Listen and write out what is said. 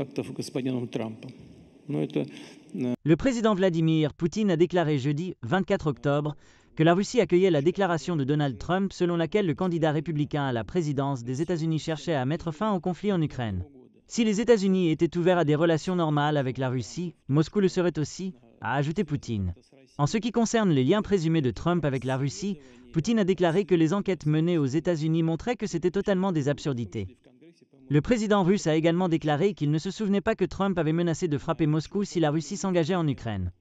Э, le président Vladimir Poutine a déclaré jeudi 24 octobre que la Russie accueillait la déclaration de Donald Trump selon laquelle le candidat républicain à la présidence des États-Unis cherchait à mettre fin au conflit en Ukraine. Si les États-Unis étaient ouverts à des relations normales avec la Russie, Moscou le serait aussi, a ajouté Poutine. En ce qui concerne les liens présumés de Trump avec la Russie, Poutine a déclaré que les enquêtes menées aux États-Unis montraient que c'était totalement des absurdités. Le président russe a également déclaré qu'il ne se souvenait pas que Trump avait menacé de frapper Moscou si la Russie s'engageait en Ukraine.